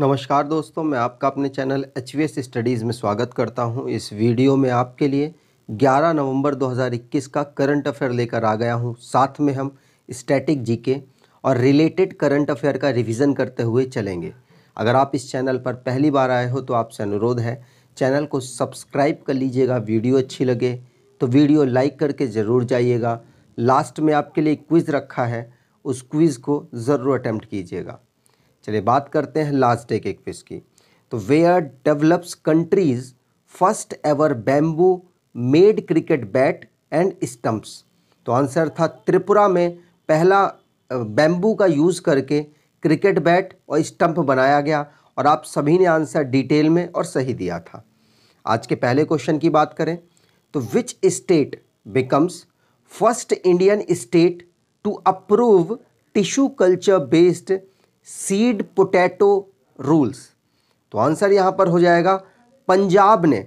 नमस्कार दोस्तों मैं आपका अपने चैनल एच स्टडीज़ में स्वागत करता हूं इस वीडियो में आपके लिए 11 नवंबर 2021 का करंट अफेयर लेकर आ गया हूं साथ में हम स्टैटिक जीके और रिलेटेड करंट अफेयर का रिवीजन करते हुए चलेंगे अगर आप इस चैनल पर पहली बार आए हो तो आपसे अनुरोध है चैनल को सब्सक्राइब कर लीजिएगा वीडियो अच्छी लगे तो वीडियो लाइक करके ज़रूर जाइएगा लास्ट में आपके लिए क्विज़ रखा है उस क्विज़ को ज़रूर अटैम्प्ट कीजिएगा चलिए बात करते हैं लास्ट डे के क्विज की तो where develops country's first ever bamboo made cricket bat and stumps तो आंसर था त्रिपुरा में पहला बैम्बू का यूज़ करके क्रिकेट बैट और स्टंप बनाया गया और आप सभी ने आंसर डिटेल में और सही दिया था आज के पहले क्वेश्चन की बात करें तो which state becomes first Indian state to approve tissue culture based seed potato rules तो आंसर यहाँ पर हो जाएगा पंजाब ने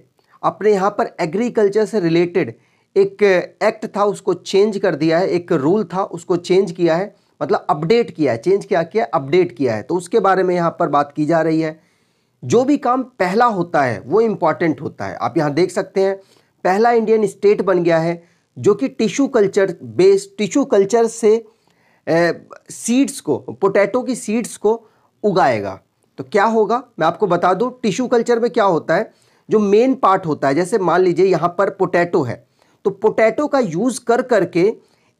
अपने यहाँ पर एग्रीकल्चर से रिलेटेड एक एक्ट था उसको चेंज कर दिया है एक रूल था उसको चेंज किया है मतलब अपडेट किया है चेंज क्या किया अपडेट किया है तो उसके बारे में यहाँ पर बात की जा रही है जो भी काम पहला होता है वो इम्पॉर्टेंट होता है आप यहाँ देख सकते हैं पहला इंडियन स्टेट बन गया है जो कि tissue culture based tissue culture से सीड्स को पोटैटो की सीड्स को उगाएगा तो क्या होगा मैं आपको बता दूं टिश्यू कल्चर में क्या होता है जो मेन पार्ट होता है जैसे मान लीजिए यहाँ पर पोटैटो है तो पोटैटो का यूज़ कर करके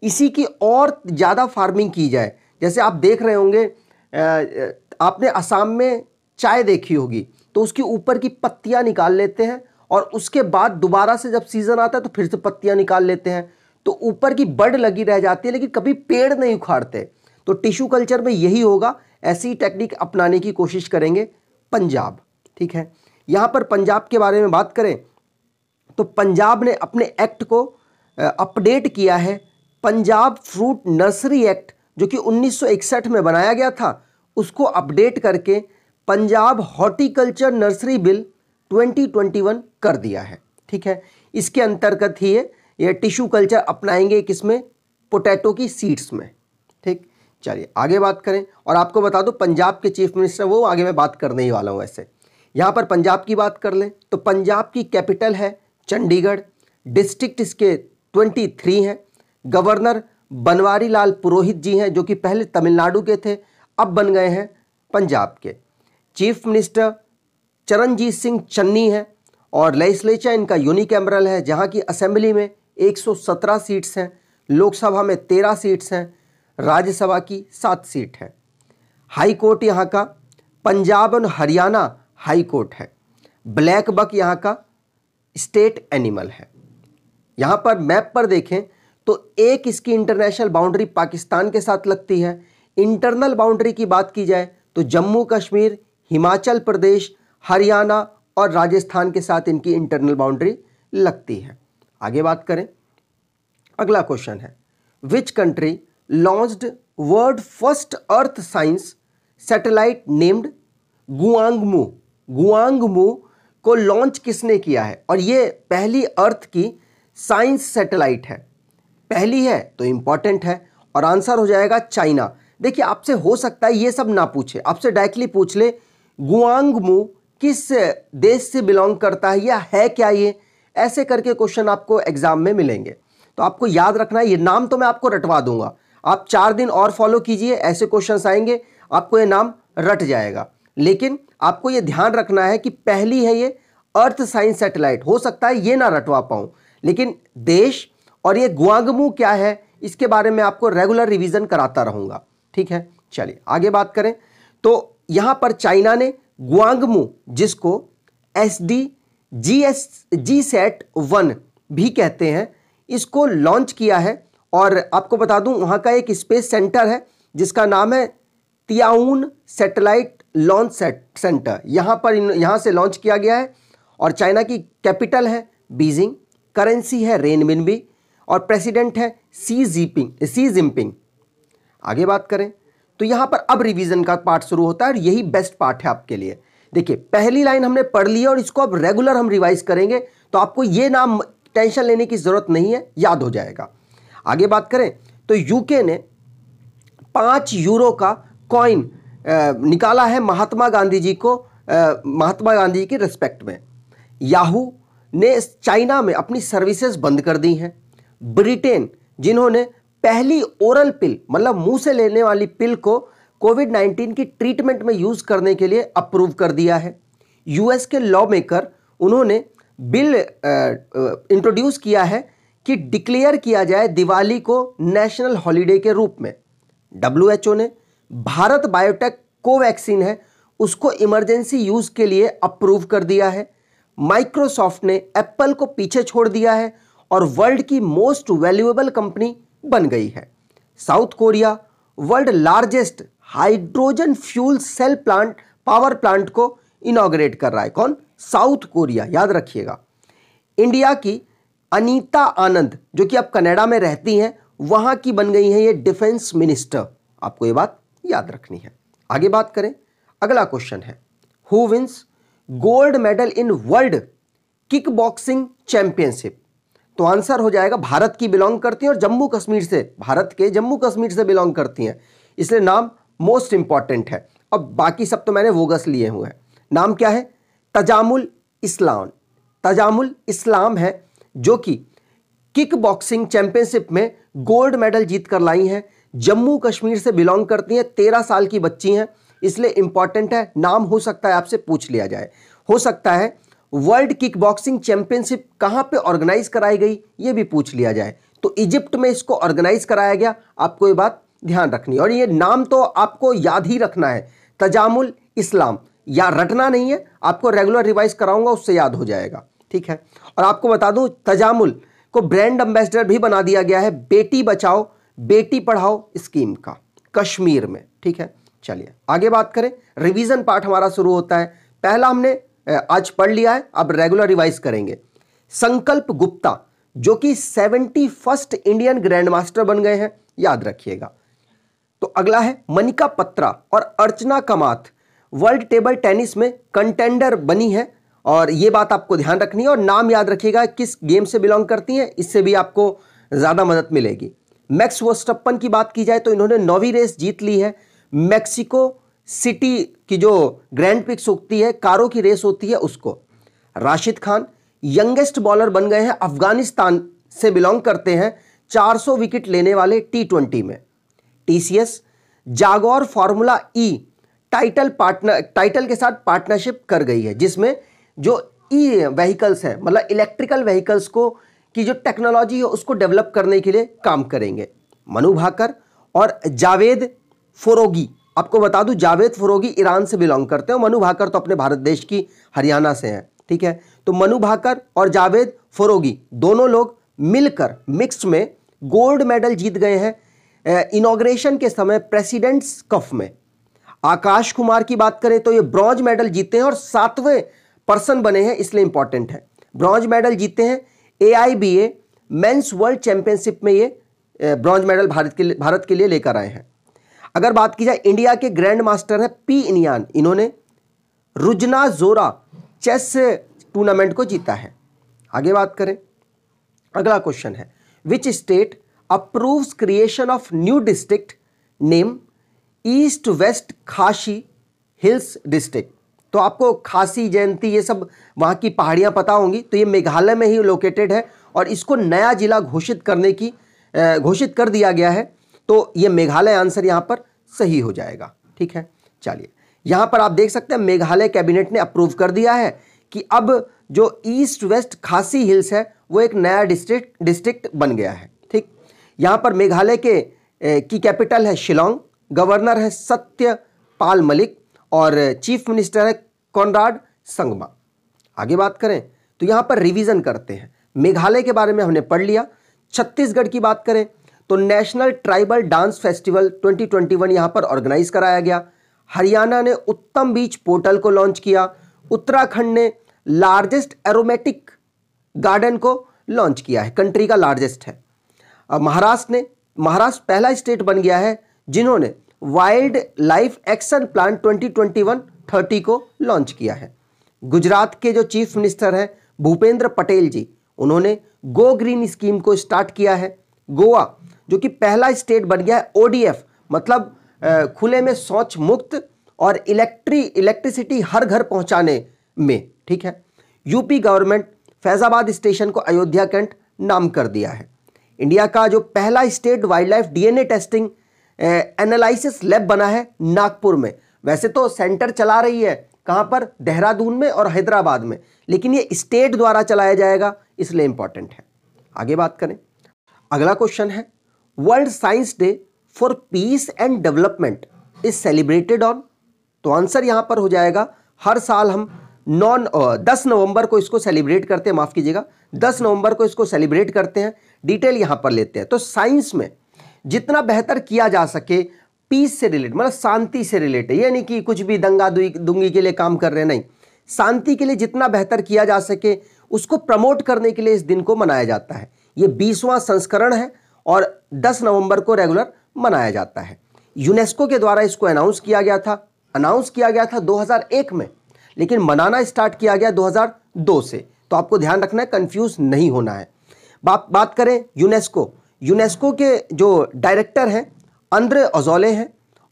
इसी की और ज़्यादा फार्मिंग की जाए जैसे आप देख रहे होंगे आपने असम में चाय देखी होगी तो उसके ऊपर की पत्तियाँ निकाल लेते हैं और उसके बाद दोबारा से जब सीज़न आता है तो फिर से पत्तियाँ निकाल लेते हैं तो ऊपर की बर्ड लगी रह जाती है लेकिन कभी पेड़ नहीं उखाड़ते तो टिश्यू कल्चर में यही होगा ऐसी टेक्निक अपनाने की कोशिश करेंगे पंजाब ठीक है यहाँ पर पंजाब के बारे में बात करें तो पंजाब ने अपने एक्ट को अपडेट किया है पंजाब फ्रूट नर्सरी एक्ट जो कि 1961 में बनाया गया था उसको अपडेट करके पंजाब हॉर्टिकल्चर नर्सरी बिल 2021 कर दिया है ठीक है इसके अंतर्गत ही ये यह टिश्यू कल्चर अपनाएंगे किसमें पोटैटो की सीड्स में ठीक चलिए आगे बात करें और आपको बता दो पंजाब के चीफ मिनिस्टर वो आगे मैं बात करने ही वाला हूँ ऐसे यहाँ पर पंजाब की बात कर लें तो पंजाब की कैपिटल है चंडीगढ़ डिस्ट्रिक्ट इसके ट्वेंटी थ्री हैं गवर्नर बनवारी लाल पुरोहित जी हैं जो कि पहले तमिलनाडु के थे अब बन गए हैं पंजाब के चीफ मिनिस्टर चरणजीत सिंह चन्नी हैं और लेजिस्लेचर इनका यूनिकैमरल है जहाँ की असेंबली में 117 सीट्स हैं लोकसभा में 13 सीट्स हैं राज्यसभा की सात सीट है हाई कोर्ट यहाँ का पंजाब और हरियाणा हाई कोर्ट है ब्लैक बक यहाँ का स्टेट एनिमल है यहाँ पर मैप पर देखें तो एक इसकी इंटरनेशनल बाउंड्री पाकिस्तान के साथ लगती है इंटरनल बाउंड्री की बात की जाए तो जम्मू कश्मीर हिमाचल प्रदेश हरियाणा और राजस्थान के साथ इनकी इंटरनल बाउंड्री लगती है आगे बात करें अगला क्वेश्चन है which country launched world first earth science satellite named Guangmu Guangmu को लॉन्च किसने किया है और यह पहली अर्थ की साइंस सैटेलाइट है पहली है तो इंपॉर्टेंट है और आंसर हो जाएगा चाइना देखिए आपसे हो सकता है ये सब ना पूछे आपसे डायरेक्टली पूछ ले गुआंगमू किस देश से बिलोंग करता है या है क्या ये ऐसे करके क्वेश्चन आपको एग्जाम में मिलेंगे तो आपको याद रखना है ये नाम तो मैं आपको रटवा दूंगा आप चार दिन और फॉलो कीजिए ऐसे क्वेश्चन आएंगे आपको ये नाम रट जाएगा लेकिन आपको ये ध्यान रखना है कि पहली है ये अर्थ साइंस सैटेलाइट हो सकता है ये ना रटवा पाऊँ लेकिन देश और ये गुआंगमू क्या है इसके बारे में आपको रेगुलर रिवीजन कराता रहूँगा ठीक है चलिए आगे बात करें तो यहाँ पर चाइना ने गुआंगमू जिसको S D G S G SAT one भी कहते हैं इसको लॉन्च किया है और आपको बता दूं वहाँ का एक स्पेस सेंटर है जिसका नाम है तियाउन सैटेलाइट लॉन्च सेंटर यहाँ पर यहाँ से लॉन्च किया गया है और चाइना की कैपिटल है बीजिंग करेंसी है भी और प्रेसिडेंट है सी जीपिंग सी जिमपिंग आगे बात करें तो यहाँ पर अब रिवीजन का पार्ट शुरू होता है और यही बेस्ट पार्ट है आपके लिए देखिए पहली लाइन हमने पढ़ ली है और इसको अब रेगुलर हम रिवाइज करेंगे तो आपको ये नाम टेंशन लेने की ज़रूरत नहीं है याद हो जाएगा आगे बात करें तो यूके ने पांच यूरो का कॉइन निकाला है महात्मा गांधी जी को महात्मा गांधी जी के रिस्पेक्ट में याहू ने चाइना में अपनी सर्विसेज बंद कर दी हैं ब्रिटेन जिन्होंने पहली ओरल पिल मतलब मुंह से लेने वाली पिल को कोविड 19 की ट्रीटमेंट में यूज करने के लिए अप्रूव कर दिया है यूएस के लॉ मेकर उन्होंने बिल इंट्रोड्यूस किया है कि डिक्लेयर किया जाए दिवाली को नेशनल हॉलीडे के रूप में डब्ल्यू ने भारत बायोटेक कोवैक्सीन है उसको इमरजेंसी यूज के लिए अप्रूव कर दिया है माइक्रोसॉफ्ट ने एप्पल को पीछे छोड़ दिया है और वर्ल्ड की मोस्ट वैल्यूएबल कंपनी बन गई है South Korea world largest hydrogen fuel cell plant power plant को इनाग्रेट कर रहा है कौन साउथ कोरिया याद रखिएगा इंडिया की अनीता आनंद जो कि अब कनाडा में रहती हैं वहां की बन गई हैं ये डिफेंस मिनिस्टर आपको ये बात याद रखनी है आगे बात करें अगला क्वेश्चन है who wins gold medal in world kick boxing championship तो आंसर हो जाएगा भारत की बिलोंग करती हैं और जम्मू कश्मीर से भारत के जम्मू कश्मीर से बिलोंग करती हैं इसलिए नाम मोस्ट इंपॉर्टेंट है अब बाकी सब तो मैंने वोगस लिए हुए हैं नाम क्या है तजामुल इस्लाम तजामुल इस्लाम है जो कि किक बॉक्सिंग चैंपियनशिप में गोल्ड मेडल जीत कर लाई हैं जम्मू कश्मीर से बिलोंग करती हैं तेरह साल की बच्ची हैं इसलिए इंपॉर्टेंट है नाम हो सकता है आपसे पूछ लिया जाए हो सकता है वर्ल्ड किक बॉक्सिंग चैंपियनशिप कहाँ पे ऑर्गेनाइज कराई गई ये भी पूछ लिया जाए तो इजिप्ट में इसको ऑर्गेनाइज कराया गया आपको ये बात ध्यान रखनी और ये नाम तो आपको याद ही रखना है तजामुल इस्लाम या रटना नहीं है आपको रेगुलर रिवाइज कराऊंगा उससे याद हो जाएगा ठीक है और आपको बता दूं तजामुल को ब्रांड एम्बेसडर भी बना दिया गया है बेटी बचाओ बेटी पढ़ाओ स्कीम का कश्मीर में ठीक है चलिए आगे बात करें रिवीजन पार्ट हमारा शुरू होता है पहला हमने आज पढ़ लिया है अब रेगुलर रिवाइज करेंगे संकल्प गुप्ता जो कि seventy first Indian grand master बन गए हैं याद रखिएगा तो अगला है मनिका पत्रा और Archana Kamath world table tennis में कंटेंडर बनी है और ये बात आपको ध्यान रखनी है और नाम याद रखिएगा किस गेम से बिलोंग करती हैं इससे भी आपको ज़्यादा मदद मिलेगी मैक्स वोस्टप्पन की बात की जाए तो इन्होंने नौवीं रेस जीत ली है मैक्सिको सिटी की जो ग्रैंड पिक्स होती है कारों की रेस होती है उसको राशिद खान यंगेस्ट बॉलर बन गए हैं अफगानिस्तान से बिलोंग करते हैं 400 विकेट लेने वाले टी ट्वेंटी में TCS Jaguar formula E title partner title के साथ पार्टनरशिप कर गई है जिसमें जो ई व्हीकल्स है मतलब इलेक्ट्रिकल व्हीकल्स को की जो टेक्नोलॉजी है उसको डेवलप करने के लिए काम करेंगे मनु भाकर और जावेद फरोगी आपको बता दूं जावेद फरोगी ईरान से बिलोंग करते हैं मनु भाकर तो अपने भारत देश की हरियाणा से हैं ठीक है तो मनु भाकर और जावेद फरोगी दोनों लोग मिलकर मिक्स में गोल्ड मेडल जीत गए हैं इनोग्रेशन के समय प्रेसिडेंट्स कफ में आकाश कुमार की बात करें तो ये ब्रॉन्ज मेडल जीते हैं और सातवें पर्सन बने हैं इसलिए इंपॉर्टेंट है ब्रॉन्ज मेडल जीते हैं A I B A men's world championship में ये ब्रॉन्ज मेडल भारत के भारत के लिए लेकर आए हैं अगर बात की जाए इंडिया के ग्रैंड मास्टर हैं पी इनियान इन्होंने रुजना जोरा चेस टूर्नामेंट को जीता है आगे बात करें अगला क्वेश्चन है which state approves creation of new district name east west Khasi hills district तो आपको खासी जयंती ये सब वहाँ की पहाड़ियाँ पता होंगी तो ये मेघालय में ही लोकेटेड है और इसको नया जिला घोषित करने की घोषित कर दिया गया है तो ये मेघालय आंसर यहाँ पर सही हो जाएगा ठीक है चलिए यहाँ पर आप देख सकते हैं मेघालय कैबिनेट ने अप्रूव कर दिया है कि अब जो ईस्ट वेस्ट खासी हिल्स है वो एक नया डिस्ट्रिक्ट डिस्ट्रिक्ट बन गया है यहाँ पर मेघालय के की कैपिटल है शिलोंग गवर्नर है सत्य पाल मलिक और चीफ मिनिस्टर है कॉनराड संगमा आगे बात करें तो यहाँ पर रिवीजन करते हैं मेघालय के बारे में हमने पढ़ लिया छत्तीसगढ़ की बात करें तो नेशनल ट्राइबल डांस फेस्टिवल 2021 यहाँ पर ऑर्गेनाइज कराया गया हरियाणा ने उत्तम बीच पोर्टल को लॉन्च किया उत्तराखंड ने लार्जेस्ट एरोमेटिक गार्डन को लॉन्च किया है कंट्री का लार्जेस्ट है महाराष्ट्र ने महाराष्ट्र पहला स्टेट बन गया है जिन्होंने वाइल्ड लाइफ एक्शन प्लान 2021 30 को लॉन्च किया है गुजरात के जो चीफ मिनिस्टर हैं भूपेंद्र पटेल जी उन्होंने गो ग्रीन स्कीम को स्टार्ट किया है गोवा जो कि पहला स्टेट बन गया है ओडीएफ मतलब खुले में शौच मुक्त और इलेक्ट्री इलेक्ट्रिसिटी हर घर पहुंचाने में ठीक है यूपी गवर्नमेंट फैज़ाबाद स्टेशन को अयोध्या कैंट नाम कर दिया है इंडिया का जो पहला state wildlife D N A testing analysis lab बना है नागपुर में वैसे तो सेंटर चला रही है कहाँ पर देहरादून में और हैदराबाद में लेकिन ये स्टेट द्वारा चलाया जाएगा इसलिए इंपॉर्टेंट है आगे बात करें अगला क्वेश्चन है world science day for peace and development is celebrated on तो आंसर यहाँ पर हो जाएगा हर साल हम नॉन दस नवंबर को इसको सेलिब्रेट करते हैं माफ़ कीजिएगा दस नवंबर को इसको सेलिब्रेट करते हैं डिटेल यहां पर लेते हैं तो साइंस में जितना बेहतर किया जा सके पीस से रिलेटेड मतलब शांति से रिलेटेड यानी कि कुछ भी दंगा दुंगी के लिए काम कर रहे हैं नहीं शांति के लिए जितना बेहतर किया जा सके उसको प्रमोट करने के लिए इस दिन को मनाया जाता है ये बीसवां संस्करण है और दस नवंबर को रेगुलर मनाया जाता है यूनेस्को के द्वारा इसको अनाउंस किया गया था अनाउंस किया गया था 2001 में लेकिन मनाना स्टार्ट किया गया 2002 से तो आपको ध्यान रखना है कंफ्यूज नहीं होना है बात बात करें यूनेस्को यूनेस्को के जो डायरेक्टर हैं अंद्र ओजोले हैं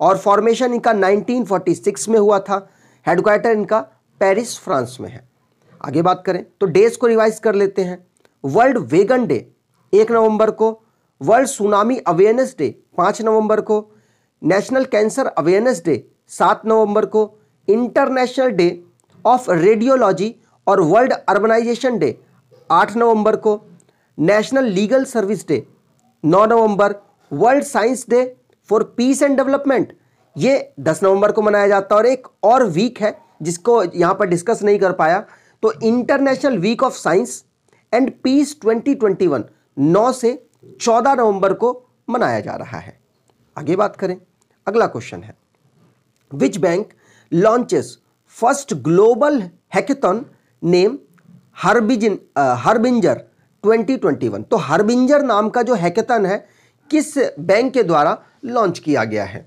और फॉर्मेशन इनका 1946 में हुआ था हेडक्वार्टर इनका पेरिस फ्रांस में है आगे बात करें तो डेज को रिवाइज कर लेते हैं वर्ल्ड वेगन डे एक नवंबर को वर्ल्ड सुनामी अवेयरनेस डे पाँच नवंबर को नेशनल कैंसर अवेयरनेस डे सात नवंबर को इंटरनेशनल डे ऑफ रेडियोलॉजी और वर्ल्ड अर्बनाइजेशन डे 8 नवंबर को नेशनल लीगल सर्विस डे 9 नवंबर world science day for peace and development ये 10 नवंबर को मनाया जाता है और एक और वीक है जिसको यहाँ पर डिस्कस नहीं कर पाया तो international week of science and peace 2021 9 से 14 नवंबर को मनाया जा रहा है आगे बात करें अगला क्वेश्चन है which bank launches first global hackathon name harbinger harbinger 2021 तो हरबिंजर नाम का जो हैकेथन है किस बैंक के द्वारा लॉन्च किया गया है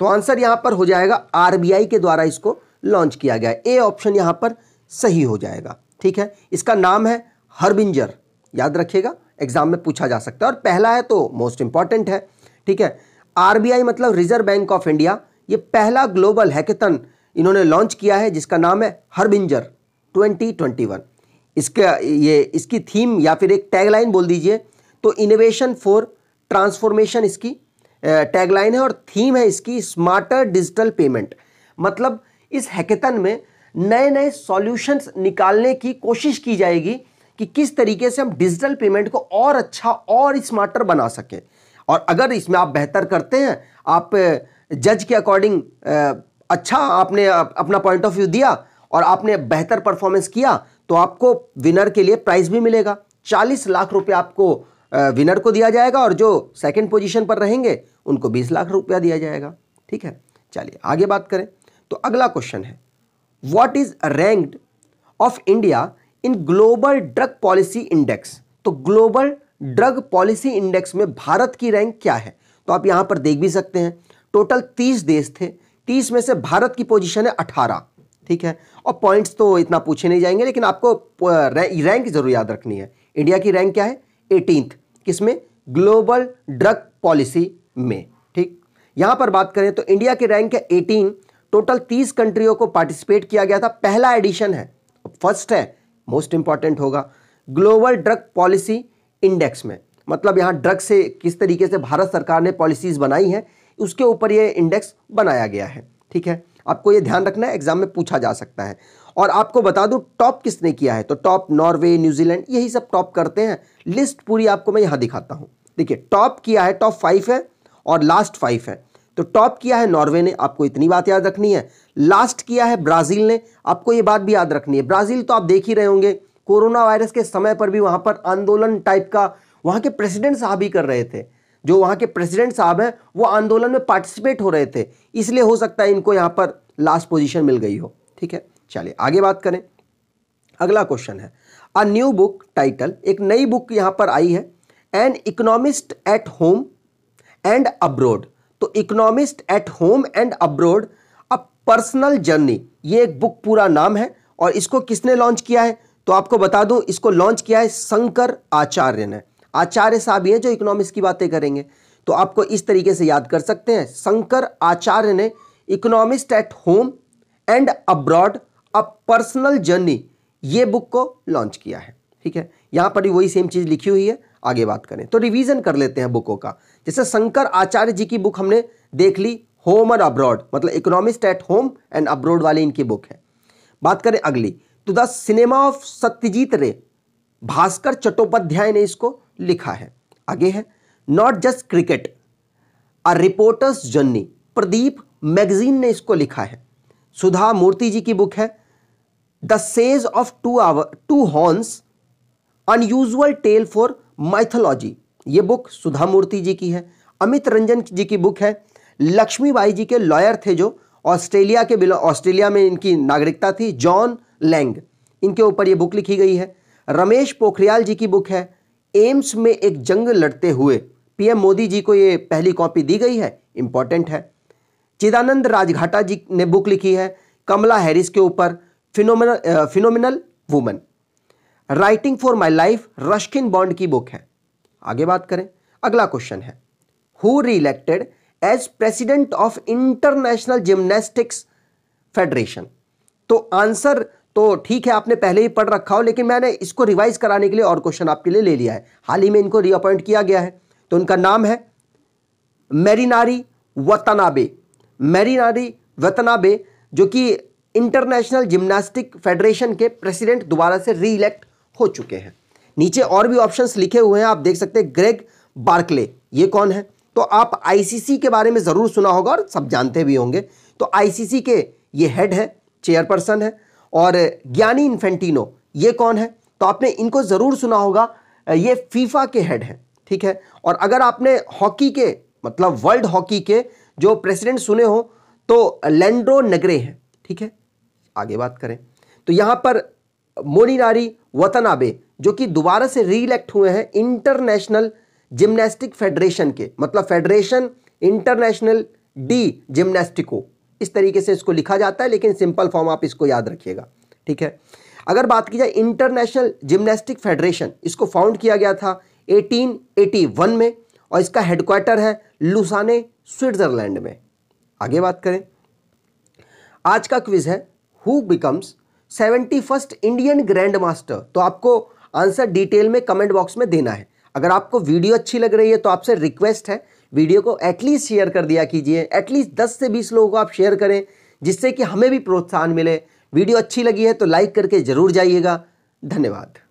तो आंसर यहां पर हो जाएगा आरबीआई के द्वारा इसको लॉन्च किया गया ए ऑप्शन यहां पर सही हो जाएगा ठीक है इसका नाम है हरबिंजर याद रखिएगा एग्जाम में पूछा जा सकता है और पहला है तो मोस्ट इंपॉर्टेंट है ठीक है आरबीआई मतलब रिजर्व बैंक ऑफ इंडिया ये पहला ग्लोबल हैकेथन इन्होंने लॉन्च किया है जिसका नाम है हरबिंजर 2021 इसके ये इसकी थीम या फिर एक टैगलाइन बोल दीजिए तो इनोवेशन फॉर ट्रांसफॉर्मेशन इसकी टैगलाइन है और थीम है इसकी स्मार्टर डिजिटल पेमेंट मतलब इस हैकेतन में नए नए सॉल्यूशंस निकालने की कोशिश की जाएगी कि किस तरीके से हम डिजिटल पेमेंट को और अच्छा और स्मार्टर बना सकें और अगर इसमें आप बेहतर करते हैं आप जज के अकॉर्डिंग अच्छा आपने अपना पॉइंट ऑफ व्यू दिया और आपने बेहतर परफॉर्मेंस किया तो आपको विनर के लिए प्राइज भी मिलेगा चालीस लाख रुपये आपको विनर को दिया जाएगा और जो सेकंड पोजीशन पर रहेंगे उनको बीस लाख रुपया दिया जाएगा ठीक है चलिए आगे बात करें तो अगला क्वेश्चन है what is ranked of India in global drug policy index तो ग्लोबल ड्रग पॉलिसी इंडेक्स में भारत की रैंक क्या है तो आप यहां पर देख भी सकते हैं टोटल तीस देश थे तीस में से भारत की पोजिशन है अठारह ठीक है और पॉइंट्स तो इतना पूछे नहीं जाएंगे लेकिन आपको रैंक जरूर याद रखनी है इंडिया की रैंक क्या है एटीनथ किसमें ग्लोबल ड्रग पॉलिसी में ठीक यहां पर बात करें तो इंडिया की रैंक है एटीन टोटल तीस कंट्रियों को पार्टिसिपेट किया गया था पहला एडिशन है फर्स्ट है मोस्ट इंपॉर्टेंट होगा ग्लोबल ड्रग पॉलिसी इंडेक्स में मतलब यहां ड्रग से किस तरीके से भारत सरकार ने पॉलिसीज बनाई हैं उसके ऊपर ये इंडेक्स बनाया गया है ठीक है आपको ये ध्यान रखना है एग्जाम में पूछा जा सकता है और आपको बता दूं टॉप किसने किया है तो टॉप नॉर्वे न्यूजीलैंड यही सब टॉप करते हैं लिस्ट पूरी आपको मैं यहां दिखाता हूं देखिए टॉप किया है टॉप फाइव है और लास्ट फाइव है तो टॉप किया है नॉर्वे ने आपको इतनी बात याद रखनी है लास्ट किया है ब्राज़ील ने आपको ये बात भी याद रखनी है ब्राज़ील तो आप देख ही रहे होंगे कोरोना वायरस के समय पर भी वहां पर आंदोलन टाइप का वहां के प्रेसिडेंट साहब ही कर रहे थे जो वहाँ के प्रेसिडेंट साहब हैं वो आंदोलन में पार्टिसिपेट हो रहे थे इसलिए हो सकता है इनको यहाँ पर लास्ट पोजीशन मिल गई हो ठीक है चलिए आगे बात करें अगला क्वेश्चन है अ न्यू बुक टाइटल एक नई बुक यहाँ पर आई है an economist at home and abroad तो economist at home and abroad a personal journey ये एक बुक पूरा नाम है और इसको किसने लॉन्च किया है तो आपको बता दूं इसको लॉन्च किया है शंकर आचार्य ने आचार्य साहब ये जो इकोनॉमिक्स की बातें करेंगे तो आपको इस तरीके से याद कर सकते हैं शंकर आचार्य ने economist at home and abroad a personal journey ये बुक को लॉन्च किया है ठीक है यहाँ पर भी वही सेम चीज़ लिखी हुई है आगे बात करें तो रिवीजन कर लेते हैं बुकों का जैसे शंकर आचार्य जी की बुक हमने देख ली होम और अब्रॉड मतलब economist at home and abroad वाली इनकी बुक है बात करें अगली तो द सिनेमा ऑफ सत्यजीत रे भास्कर चट्टोपाध्याय ने इसको लिखा है आगे है not just cricket a reporter's journey Pradeep Magazine ने इसको लिखा है सुधा मूर्ति जी की बुक है the sage of two hour two horns unusual tale for mythology ये बुक सुधा मूर्ति जी की है अमित रंजन जी की बुक है लक्ष्मीबाई जी के लॉयर थे जो ऑस्ट्रेलिया के बिलो ऑस्ट्रेलिया में इनकी नागरिकता थी जॉन लैंग इनके ऊपर ये बुक लिखी गई है रमेश पोखरियाल जी की बुक है एम्स में एक जंग लड़ते हुए पीएम मोदी जी को ये पहली कॉपी दी गई है इंपॉर्टेंट है चिदानंद राजघाटा जी ने बुक लिखी है कमला हैरिस के ऊपर phenomenal phenomenal woman writing for my life Ruskin Bond की बुक है आगे बात करें अगला क्वेश्चन है who reelected as president of international gymnastics federation तो आंसर तो ठीक है आपने पहले ही पढ़ रखा हो लेकिन मैंने इसको रिवाइज कराने के लिए और क्वेश्चन आपके लिए ले लिया है हाल ही में इनको रीअपॉइंट किया गया है तो उनका नाम है मेरीनारी वतनाबे मेरीनारी वतनाबे जो कि इंटरनेशनल जिम्नास्टिक फेडरेशन के प्रेसिडेंट दोबारा से री इलेक्ट हो चुके हैं नीचे और भी ऑप्शन लिखे हुए हैं आप देख सकते हैं ग्रेग बार्कले ये कौन है तो आप आईसीसी के बारे में ज़रूर सुना होगा और सब जानते भी होंगे तो आईसीसी के ये हेड है चेयरपर्सन है और ज्ञानी इन्फेंटिनो ये कौन है तो आपने इनको ज़रूर सुना होगा ये फीफा के हेड हैं ठीक है और अगर आपने हॉकी के मतलब वर्ल्ड हॉकी के जो प्रेसिडेंट सुने हो तो लेंड्रो नगरे हैं ठीक है आगे बात करें तो यहाँ पर मोनिनारी वतनाबे जो कि दोबारा से री इलेक्ट हुए हैं इंटरनेशनल जिम्नास्टिक फेडरेशन के मतलब फेडरेशन इंटरनेशनल डी जिम्नास्टिको इस तरीके से इसको लिखा जाता है लेकिन सिंपल फॉर्म आप इसको याद रखिएगा ठीक है अगर बात की जाए इंटरनेशनल जिम्नास्टिक फेडरेशन इसको फाउंड किया गया था 1881 में और इसका हेडक्वार्टर है लुसाने स्विट्ज़रलैंड में आगे बात करें आज का क्विज है who becomes seventy first Indian grand master तो आपको आंसर डिटेल में कमेंट बॉक्स में देना है अगर आपको वीडियो अच्छी लग रही है तो आपसे रिक्वेस्ट है वीडियो को एटलीस्ट शेयर कर दिया कीजिए एटलीस्ट दस से बीस लोगों को आप शेयर करें जिससे कि हमें भी प्रोत्साहन मिले वीडियो अच्छी लगी है तो लाइक करके ज़रूर जाइएगा धन्यवाद